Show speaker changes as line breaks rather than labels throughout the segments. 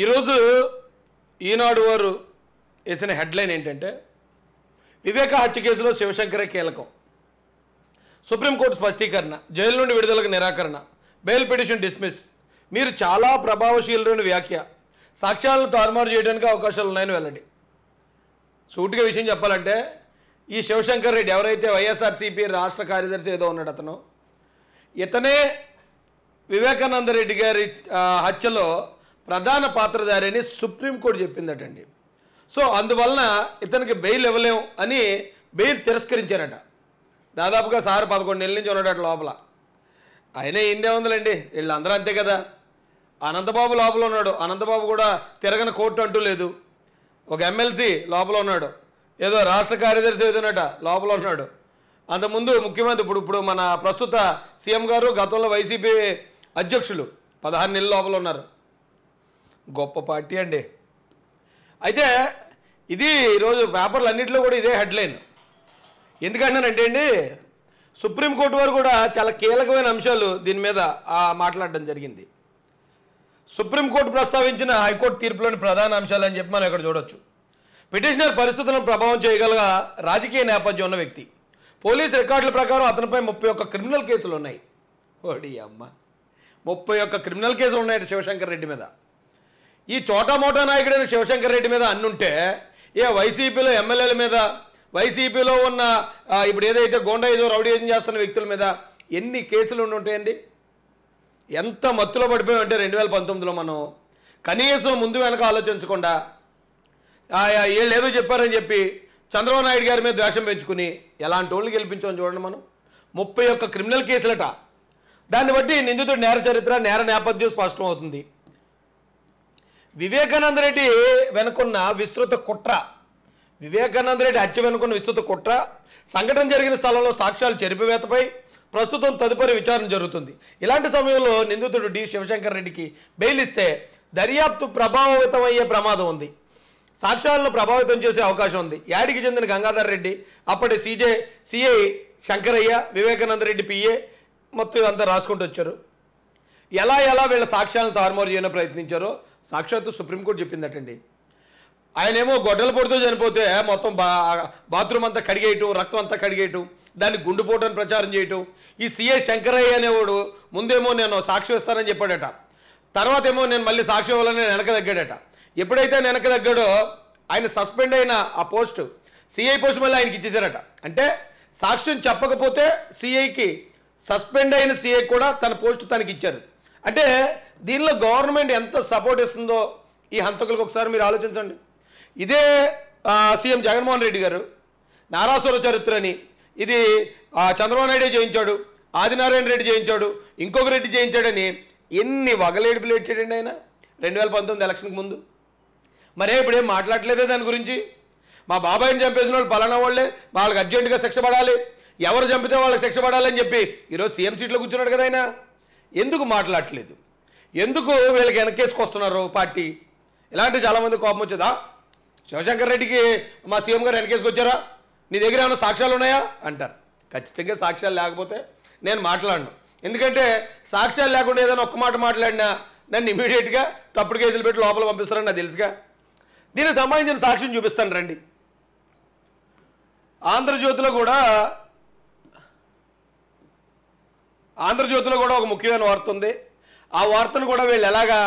ఈరోజు ఈనాడు వారు వేసిన హెడ్లైన్ ఏంటంటే వివేక హత్య కేసులో శివశంకరే కీలకం సుప్రీంకోర్టు స్పష్టీకరణ జైలు నుండి విడుదలకు నిరాకరణ బెయిల్ పిటిషన్ డిస్మిస్ మీరు చాలా ప్రభావశీలు వ్యాఖ్య సాక్ష్యాలను తారుమారు చేయడానికి అవకాశాలు ఉన్నాయని వెళ్ళండి సూటిగా విషయం చెప్పాలంటే ఈ శివశంకర్ రెడ్డి ఎవరైతే వైఎస్ఆర్సీపీ రాష్ట్ర కార్యదర్శి ఏదో ఉన్నాడు అతను ఇతనే వివేకానంద రెడ్డి గారి హత్యలో ప్రధాన పాత్రధారి అని సుప్రీంకోర్టు చెప్పిందటండి సో అందువలన ఇతనికి బెయిల్ ఇవ్వలేం అని బెయిల్ తిరస్కరించారట దాదాపుగా సార్ పదకొండు నెలల నుంచి ఉన్నాడు లోపల అయినా ఏందే ఉందిలేండి వీళ్ళందరూ అంతే కదా అనంతబాబు లోపల ఉన్నాడు అనంతబాబు కూడా తిరగని కోర్టు అంటూ లేదు ఒక ఎమ్మెల్సీ లోపల ఉన్నాడు ఏదో రాష్ట్ర కార్యదర్శి ఏదోనట లోపల ఉన్నాడు అంతకుముందు ముఖ్యమంత్రి ఇప్పుడు ఇప్పుడు మన ప్రస్తుత సీఎం గారు గతంలో వైసీపీ అధ్యక్షులు పదహారు నెలల లోపల ఉన్నారు గొప్ప పార్టీ అండి అయితే ఇది ఈరోజు పేపర్లు అన్నింటిలో కూడా ఇదే హెడ్లైన్ ఎందుకంటానంటే అండి సుప్రీంకోర్టు వారు కూడా చాలా కీలకమైన అంశాలు దీని మీద మాట్లాడడం జరిగింది సుప్రీంకోర్టు ప్రస్తావించిన హైకోర్టు తీర్పులోని ప్రధాన అంశాలు అని చెప్పి మనం ఇక్కడ చూడొచ్చు పిటిషనర్ పరిస్థితులను ప్రభావం చేయగల రాజకీయ నేపథ్యం ఉన్న వ్యక్తి పోలీస్ రికార్డుల ప్రకారం అతనిపై ముప్పై ఒక్క క్రిమినల్ కేసులు ఉన్నాయి ఓడి అమ్మ ముప్పై ఒక్క క్రిమినల్ కేసులు ఉన్నాయి శివశంకర్ రెడ్డి మీద ఈ చోటామోటా నాయకుడైన శివశంకర్ రెడ్డి మీద అన్నుంటే ఏ వైసీపీలో ఎమ్మెల్యేల మీద వైసీపీలో ఉన్న ఇప్పుడు ఏదైతే రౌడీ రౌడీజం చేస్తున్న వ్యక్తుల మీద ఎన్ని కేసులు ఉంటాయండి ఎంత మత్తులో పడిపోయామంటే రెండు వేల పంతొమ్మిదిలో మనం కనీసం ముందు వెనక ఆలోచించకుండా వీళ్ళు ఏదో చెప్పారని చెప్పి చంద్రబాబు నాయుడు గారి మీద ద్వేషం పెంచుకుని ఎలాంటి వాళ్ళు గెలిపించామని చూడండి మనం ముప్పై ఒక్క క్రిమినల్ కేసులట దాన్ని బట్టి నిందితుడు నేర చరిత్ర నేర నేపథ్యం స్పష్టమవుతుంది వివేకానంద రెడ్డి వెనుకున్న విస్తృత కుట్ర వివేకానంద రెడ్డి హత్య వెనుకున్న విస్తృత కుట్ర సంఘటన జరిగిన స్థలంలో సాక్ష్యాలు చెరిపివేతపై ప్రస్తుతం తదుపరి విచారణ జరుగుతుంది ఇలాంటి సమయంలో నిందితుడు డి శివశంకర్ రెడ్డికి బెయిల్ ఇస్తే దర్యాప్తు ప్రభావితమయ్యే ప్రమాదం ఉంది సాక్ష్యాలను ప్రభావితం చేసే అవకాశం ఉంది యాడికి చెందిన గంగాధర్ రెడ్డి అప్పటి CJ CI Shankaraiah Vivekananda Reddy PA మొత్తం ఇదంతా రాసుకుంటూ వచ్చారు ఎలా ఎలా వీళ్ళ సాక్ష్యాలను తారుమారు చేయడం ప్రయత్నించారో సాక్షాత్తు సుప్రీంకోర్టు చెప్పిందటండి ఆయనేమో గొడ్డల పొడితో చనిపోతే మొత్తం బా బాత్రూమ్ అంతా కడిగేయటం రక్తం అంతా కడిగేయటం దాన్ని గుండుపోవటం ప్రచారం చేయటం ఈ సిఏ శంకరయ్య అనేవాడు ముందేమో నేను సాక్షి ఇస్తానని చెప్పాడట తర్వాత ఏమో నేను మళ్ళీ సాక్షి ఇవ్వాలని వెనక తగ్గాడట ఎప్పుడైతే వెనక తగ్గాడో ఆయన సస్పెండ్ అయిన ఆ పోస్టు సిఐ పోస్ట్ మళ్ళీ ఆయనకి ఇచ్చేసారట అంటే సాక్ష్యం చెప్పకపోతే సిఐకి సస్పెండ్ అయిన సిఐ కూడా తన పోస్ట్ తనకి ఇచ్చారు అంటే దీనిలో గవర్నమెంట్ ఎంత సపోర్ట్ ఇస్తుందో ఈ హంతకులకు ఒకసారి మీరు ఆలోచించండి ఇదే సీఎం జగన్మోహన్ రెడ్డి గారు నారాసుర చరిత్ర అని ఇది చంద్రబాబు నాయుడే చేయించాడు ఆదినారాయణ రెడ్డి చేయించాడు ఇంకొక రెడ్డి చేయించాడని ఎన్ని వగలేడుపులు ఏడ్చాడండి ఆయన రెండు వేల పంతొమ్మిది ఎలక్షన్కి ముందు మరే ఇప్పుడేం మాట్లాడలేదే దాని గురించి మా బాబాయ్ని చంపేసిన వాళ్ళు పలానా వాళ్ళే వాళ్ళకి అర్జెంటుగా శిక్ష పడాలి ఎవరు చంపితే వాళ్ళకి శిక్ష పడాలని చెప్పి ఈరోజు సీఎం సీట్లో కూర్చున్నాడు కదా ఆయన ఎందుకు మాట్లాడట్లేదు ఎందుకు వీళ్ళకి వెనకేసుకొస్తున్నారు పార్టీ ఇలాంటి చాలామంది కోపం వచ్చేదా శివశంకర్ రెడ్డికి మా సీఎం గారు వెనకేసుకొచ్చారా నీ దగ్గర ఏమైనా సాక్ష్యాలు ఉన్నాయా అంటారు ఖచ్చితంగా సాక్ష్యాలు లేకపోతే నేను మాట్లాడను ఎందుకంటే సాక్ష్యాలు లేకుండా ఏదైనా ఒక్క మాట మాట్లాడినా నన్ను ఇమీడియట్గా తప్పుడు కేసులు పెట్టి లోపల పంపిస్తారని నాకు తెలుసుగా దీనికి సంబంధించిన సాక్ష్యం చూపిస్తాను రండి ఆంధ్రజ్యోతిలో కూడా ఆంధ్రజ్యోతిలో కూడా ఒక ముఖ్యమైన వార్త ఉంది ఆ వార్తను కూడా వీళ్ళు ఎలాగా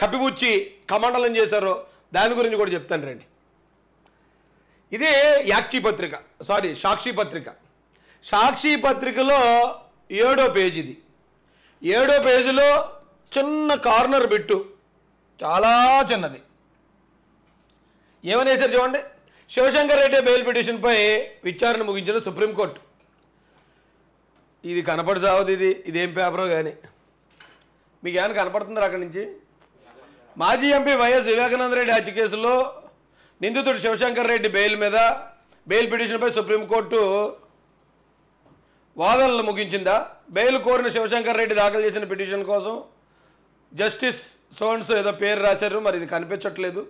కప్పిపుచ్చి కమండలం చేశారో దాని గురించి కూడా చెప్తాను రండి ఇదే యాక్షి పత్రిక సారీ సాక్షి పత్రిక సాక్షి పత్రికలో ఏడో పేజ్ ఇది ఏడో పేజీలో చిన్న కార్నర్ బిట్టు చాలా చిన్నది ఏమనేసారు చూడండి శివశంకర్ రెడ్డి బెయిల్ పిటిషన్పై విచారణ ముగించిన సుప్రీంకోర్టు ఇది కనపడి సావదు ఇది ఇదేం పేపరో కానీ మీకు ఏమైనా కనపడుతుందా అక్కడి నుంచి మాజీ ఎంపీ వైఎస్ వివేకానంద రెడ్డి హత్య కేసులో నిందితుడు శివశంకర్ రెడ్డి బెయిల్ మీద బెయిల్ పిటిషన్పై సుప్రీంకోర్టు వాదనలు ముగించిందా బెయిల్ కోరిన శివశంకర్ రెడ్డి దాఖలు చేసిన పిటిషన్ కోసం జస్టిస్ సోన్స్ ఏదో పేరు రాశారు మరి ఇది కనిపించట్లేదు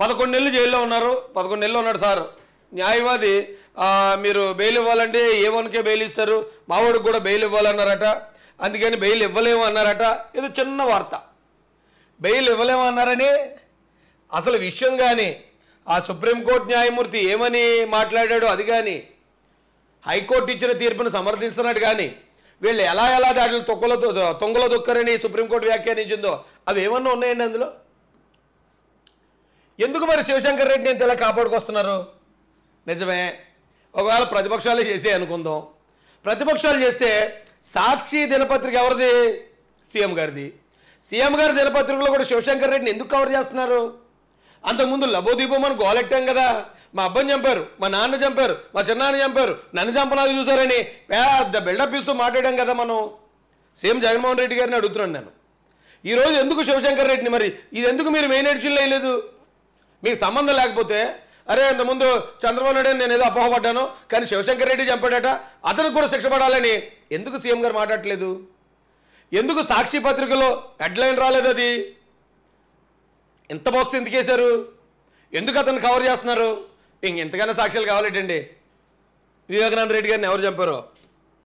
పదకొండు నెలలు జైల్లో ఉన్నారు పదకొండు నెలలు ఉన్నాడు సార్ న్యాయవాది మీరు బెయిల్ ఇవ్వాలంటే ఏ వన్కే బెయిల్ ఇస్తారు మావాడికి కూడా బెయిల్ ఇవ్వాలన్నారట అందుకని బెయిల్ ఇవ్వలేము అన్నారట ఇది చిన్న వార్త బెయిల్ ఇవ్వలేము అన్నారని అసలు విషయం కానీ ఆ సుప్రీంకోర్టు న్యాయమూర్తి ఏమని మాట్లాడాడు అది కానీ హైకోర్టు ఇచ్చిన తీర్పును సమర్థిస్తున్నట్టు కానీ వీళ్ళు ఎలా ఎలా దాటిలో తొక్కుల తొంగలో దొక్కరని సుప్రీంకోర్టు వ్యాఖ్యానించిందో అవి ఏమన్నా ఉన్నాయండి అందులో ఎందుకు మరి శివశంకర్ రెడ్డిని ఇంత ఎలా కాపాడుకొస్తున్నారు నిజమే ఒకవేళ ప్రతిపక్షాలే చేసే అనుకుందాం ప్రతిపక్షాలు చేస్తే సాక్షి దినపత్రిక ఎవరిది సీఎం గారిది సీఎం గారి దినపత్రికలో కూడా శివశంకర్ రెడ్డిని ఎందుకు కవర్ చేస్తున్నారు అంతకుముందు లబోదీపం అని గోలెట్టాం కదా మా అబ్బాయిని చంపారు మా నాన్న చంపారు మా చిన్నాన్న చంపారు నన్ను చంపనాది చూసారని పెద్ద బిల్డప్ ఇస్తూ మాట్లాడాం కదా మనం సీఎం జగన్మోహన్ రెడ్డి గారిని అడుగుతున్నాను నేను ఈరోజు ఎందుకు శివశంకర్ రెడ్డిని మరి ఇది ఎందుకు మీరు మెయిన్ ఎడిషన్లో వేయలేదు మీకు సంబంధం లేకపోతే అరే ముందు చంద్రబాబు నాయుడు నేను ఏదో అపోహపడ్డాను కానీ శివశంకర్ రెడ్డి చంపాడట అతనికి కూడా శిక్ష పడాలని ఎందుకు సీఎం గారు మాట్లాడలేదు ఎందుకు సాక్షి పత్రికలో హెడ్లైన్ రాలేదు అది ఇంత బాక్స్ ఎందుకు వేశారు ఎందుకు అతను కవర్ చేస్తున్నారు ఇంక ఎంతకైనా సాక్ష్యాలు కావాలేటండి వివేకానంద రెడ్డి గారిని ఎవరు చంపారో